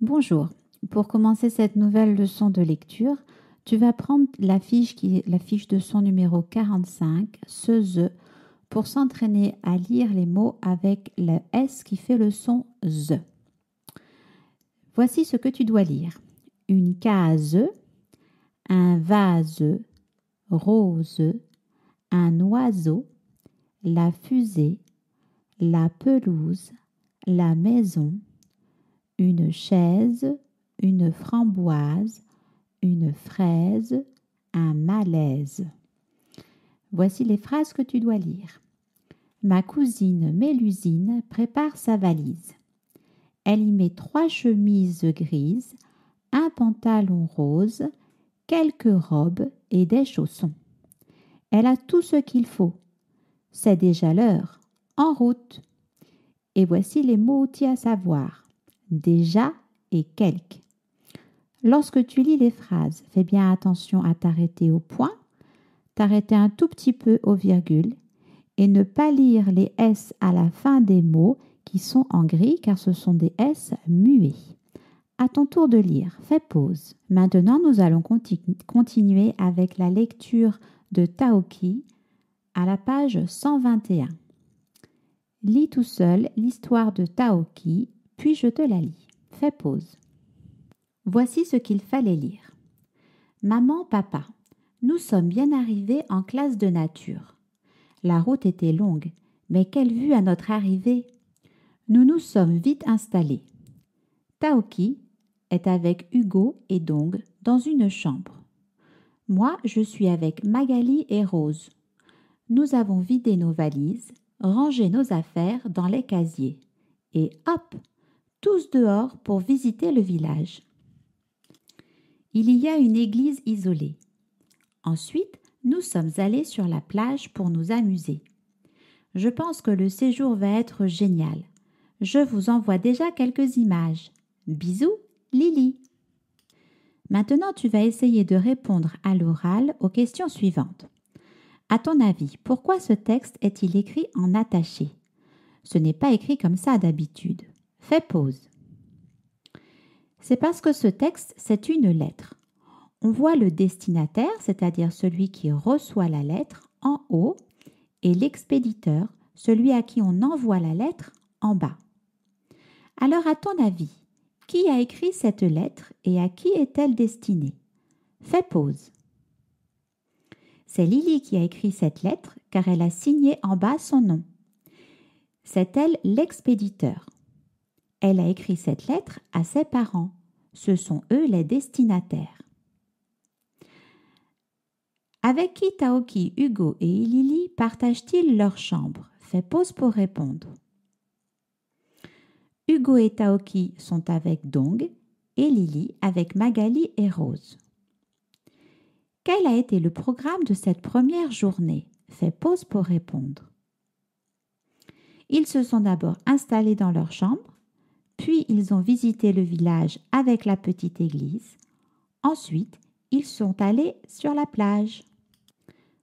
Bonjour. Pour commencer cette nouvelle leçon de lecture, tu vas prendre la fiche, qui est la fiche de son numéro 45, ce ze, pour s'entraîner à lire les mots avec le S qui fait le son ze. Voici ce que tu dois lire. Une case, un vase, rose, un oiseau, la fusée, la pelouse, la maison, une chaise, une framboise, une fraise, un malaise. Voici les phrases que tu dois lire. Ma cousine Mélusine prépare sa valise. Elle y met trois chemises grises, un pantalon rose, quelques robes et des chaussons. Elle a tout ce qu'il faut. C'est déjà l'heure. En route. Et voici les mots outils à savoir déjà et quelque. Lorsque tu lis les phrases, fais bien attention à t'arrêter au point, t'arrêter un tout petit peu au virgule et ne pas lire les S à la fin des mots qui sont en gris car ce sont des S muets. À ton tour de lire, fais pause. Maintenant, nous allons continuer avec la lecture de Taoki à la page 121. Lis tout seul l'histoire de Taoki puis je te la lis. Fais pause. Voici ce qu'il fallait lire. Maman, papa, nous sommes bien arrivés en classe de nature. La route était longue, mais quelle vue à notre arrivée Nous nous sommes vite installés. Taoki est avec Hugo et Dong dans une chambre. Moi, je suis avec Magali et Rose. Nous avons vidé nos valises, rangé nos affaires dans les casiers. Et hop, tous dehors pour visiter le village. Il y a une église isolée. Ensuite, nous sommes allés sur la plage pour nous amuser. Je pense que le séjour va être génial. Je vous envoie déjà quelques images. Bisous, Lily. Maintenant, tu vas essayer de répondre à l'oral aux questions suivantes. À ton avis, pourquoi ce texte est-il écrit en attaché Ce n'est pas écrit comme ça d'habitude. Fais pause. C'est parce que ce texte, c'est une lettre. On voit le destinataire, c'est-à-dire celui qui reçoit la lettre, en haut, et l'expéditeur, celui à qui on envoie la lettre, en bas. Alors à ton avis, qui a écrit cette lettre et à qui est-elle destinée Fais pause. C'est Lily qui a écrit cette lettre car elle a signé en bas son nom. C'est elle l'expéditeur. Elle a écrit cette lettre à ses parents. Ce sont eux les destinataires. Avec qui Taoki, Hugo et Lily partagent-ils leur chambre Fait pause pour répondre. Hugo et Taoki sont avec Dong et Lily avec Magali et Rose. Quel a été le programme de cette première journée Fais pause pour répondre. Ils se sont d'abord installés dans leur chambre, puis ils ont visité le village avec la petite église. Ensuite, ils sont allés sur la plage.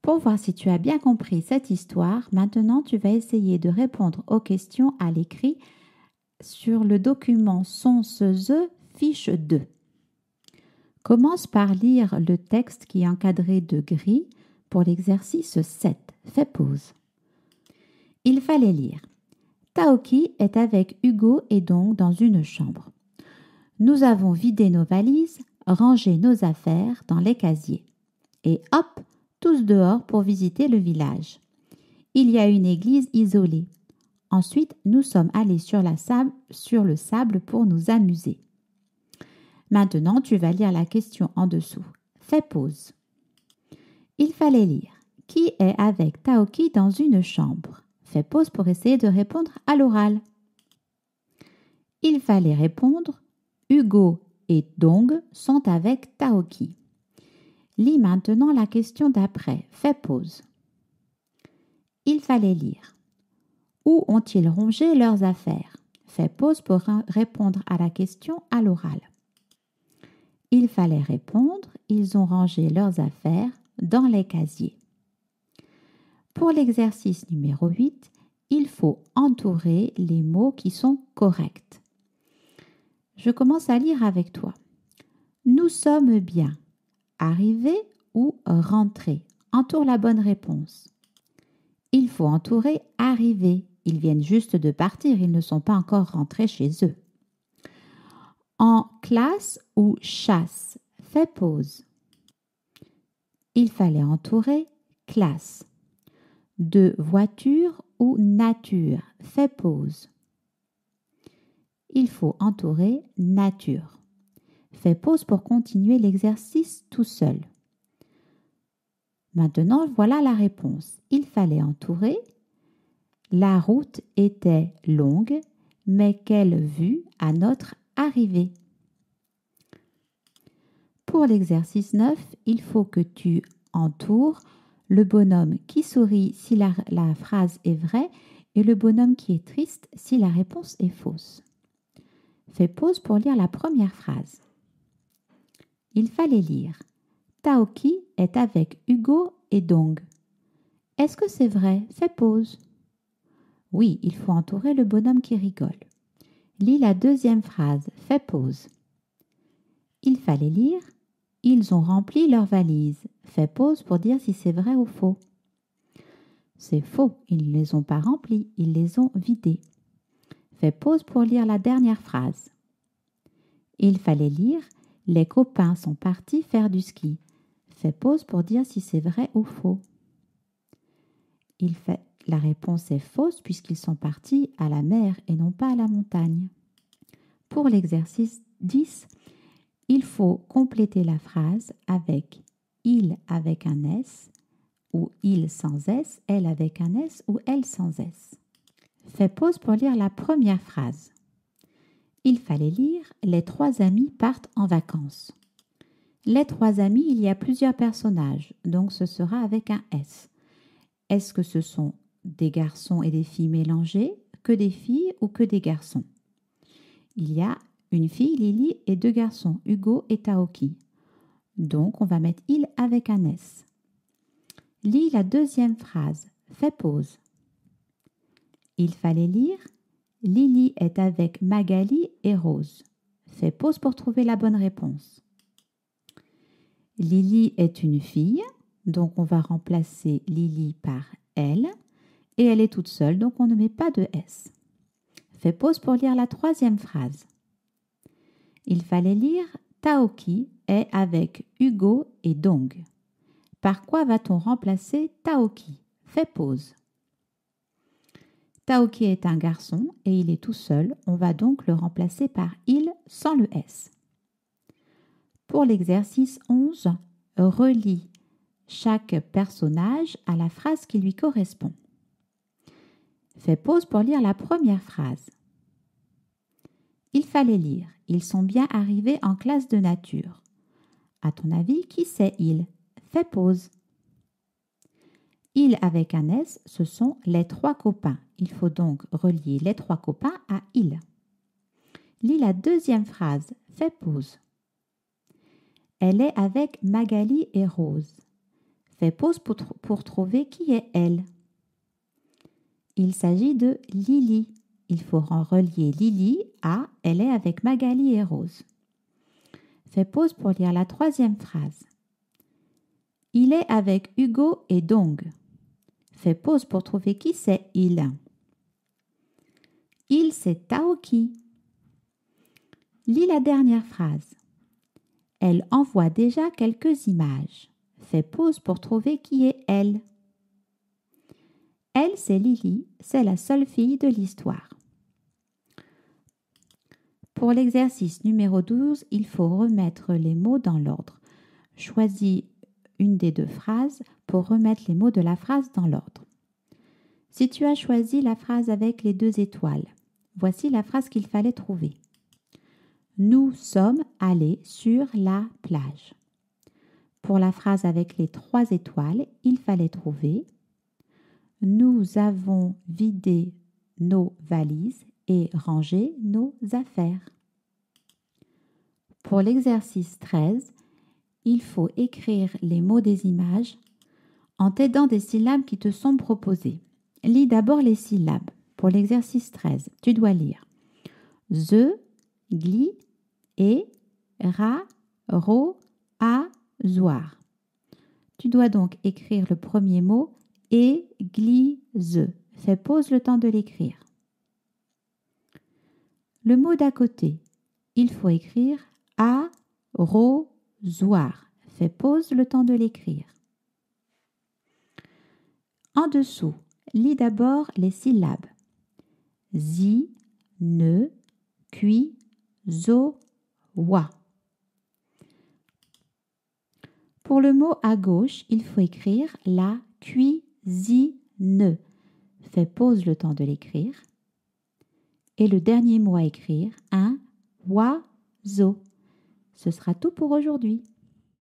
Pour voir si tu as bien compris cette histoire, maintenant tu vas essayer de répondre aux questions à l'écrit sur le document Sonse fiche 2. Commence par lire le texte qui est encadré de gris pour l'exercice 7. Fais pause. Il fallait lire Taoki est avec Hugo et donc dans une chambre. Nous avons vidé nos valises, rangé nos affaires dans les casiers. Et hop, tous dehors pour visiter le village. Il y a une église isolée. Ensuite, nous sommes allés sur, la sur le sable pour nous amuser. Maintenant, tu vas lire la question en dessous. Fais pause. Il fallait lire Qui est avec Taoki dans une chambre Fais pause pour essayer de répondre à l'oral. Il fallait répondre Hugo et Dong sont avec Taoki. Lis maintenant la question d'après. Fais pause. Il fallait lire. Où ont-ils rongé leurs affaires Fais pause pour répondre à la question à l'oral. Il fallait répondre. Ils ont rangé leurs affaires dans les casiers. Pour l'exercice numéro 8, il faut entourer les mots qui sont corrects. Je commence à lire avec toi. Nous sommes bien. Arriver ou rentrer Entoure la bonne réponse. Il faut entourer arriver. Ils viennent juste de partir, ils ne sont pas encore rentrés chez eux. En classe ou chasse Fais pause. Il fallait entourer classe de voiture ou nature. Fais pause. Il faut entourer nature. Fais pause pour continuer l'exercice tout seul. Maintenant, voilà la réponse. Il fallait entourer. La route était longue, mais quelle vue à notre arrivée. Pour l'exercice 9, il faut que tu entoures le bonhomme qui sourit si la, phrase est vraie et le bonhomme qui est triste si la réponse est fausse. Fais pause pour lire la première phrase. Il fallait lire. Taoki est avec Hugo et Dong. Est-ce que c'est vrai Fais pause. Oui, il faut entourer le bonhomme qui rigole. Lis la deuxième phrase. Fais pause. Il fallait lire. Ils ont rempli leurs valises. Fais pause pour dire si c'est vrai ou faux. C'est faux, ils ne les ont pas remplis, ils les ont vidés. Fais pause pour lire la dernière phrase. Il fallait lire Les copains sont partis faire du ski. Fais pause pour dire si c'est vrai ou faux. Il fait... La réponse est fausse puisqu'ils sont partis à la mer et non pas à la montagne. Pour l'exercice 10, il faut compléter la phrase avec il avec un S ou il sans S, elle avec un S ou elle sans S. Fais pause pour lire la première phrase. Il fallait lire Les trois amis partent en vacances. Les trois amis, il y a plusieurs personnages, donc ce sera avec un S. Est-ce que ce sont des garçons et des filles mélangés, que des filles ou que des garçons Il y a une fille, Lily, et deux garçons, Hugo et Taoki. Donc on va mettre il avec un S. Lis la deuxième phrase. Fais pause. Il fallait lire Lily est avec Magali et Rose. Fais pause pour trouver la bonne réponse. Lily est une fille, donc on va remplacer Lily par elle. Et elle est toute seule, donc on ne met pas de S. Fais pause pour lire la troisième phrase. Il fallait lire Taoki est avec Hugo et Dong. Par quoi va-t-on remplacer Taoki Fais pause. Taoki est un garçon et il est tout seul, on va donc le remplacer par il sans le S. Pour l'exercice 11, relis chaque personnage à la phrase qui lui correspond. Fais pause pour lire la première phrase. Il fallait lire. Ils sont bien arrivés en classe de nature. À ton avis, qui c'est il Fais pause. Il avec un S, ce sont les trois copains. Il faut donc relier les trois copains à il. Lis la deuxième phrase. Fais pause. Elle est avec Magali et Rose. Fais pause pour, pour trouver qui est elle. Il s'agit de Lily il faut en relier Lily à Elle est avec Magali et Rose. Fais pause pour lire la troisième phrase. Il est avec Hugo et Dong. Fais pause pour trouver qui c'est il. Il, c'est Taoki. Lis la dernière phrase. Elle envoie déjà quelques images. Fais pause pour trouver qui est elle. Elle, c'est Lily, c'est la seule fille de l'histoire. Pour l'exercice numéro 12, il faut remettre les mots dans l'ordre. Choisis une des deux phrases pour remettre les mots de la phrase dans l'ordre. Si tu as choisi la phrase avec les deux étoiles, voici la phrase qu'il fallait trouver. Nous sommes allés sur la plage. Pour la phrase avec les trois étoiles, il fallait trouver Nous avons vidé nos valises et ranger nos affaires. Pour l'exercice 13, il faut écrire les mots des images en t'aidant des syllabes qui te sont proposées. Lis d'abord les syllabes. Pour l'exercice 13, tu dois lire ze, gli, et, ra, ro, a, zoar. Tu dois donc écrire le premier mot ze Fais pause le temps de l'écrire. Le mot d'à côté, il faut écrire A-RO-ZOIR. Fais pause le temps de l'écrire. En dessous, lis d'abord les syllabes. Zi, ne, cui, zo, wa. Pour le mot à gauche, il faut écrire la ne Fais pause le temps de l'écrire et le dernier mot à écrire, un oiseau. Ce sera tout pour aujourd'hui.